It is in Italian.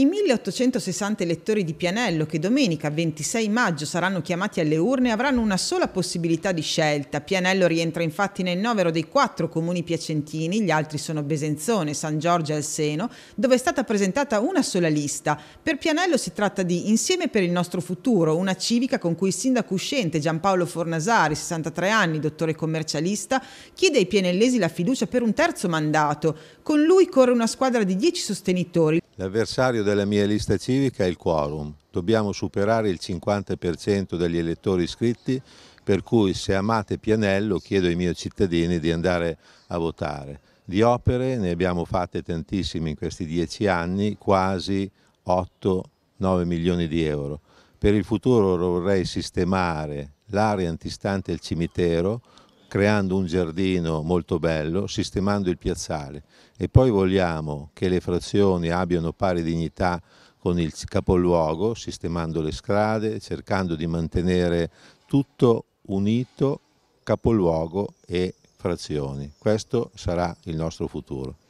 I 1860 elettori di Pianello che domenica 26 maggio saranno chiamati alle urne avranno una sola possibilità di scelta. Pianello rientra infatti nel novero dei quattro comuni piacentini, gli altri sono Besenzone, San Giorgio e Alseno, dove è stata presentata una sola lista. Per Pianello si tratta di Insieme per il nostro futuro, una civica con cui il sindaco uscente Giampaolo Fornasari, 63 anni, dottore commercialista, chiede ai pianellesi la fiducia per un terzo mandato. Con lui corre una squadra di 10 sostenitori L'avversario della mia lista civica è il quorum. Dobbiamo superare il 50% degli elettori iscritti, per cui se amate Pianello chiedo ai miei cittadini di andare a votare. Di opere ne abbiamo fatte tantissime in questi dieci anni, quasi 8-9 milioni di euro. Per il futuro vorrei sistemare l'area antistante al cimitero creando un giardino molto bello, sistemando il piazzale e poi vogliamo che le frazioni abbiano pari dignità con il capoluogo, sistemando le strade, cercando di mantenere tutto unito capoluogo e frazioni. Questo sarà il nostro futuro.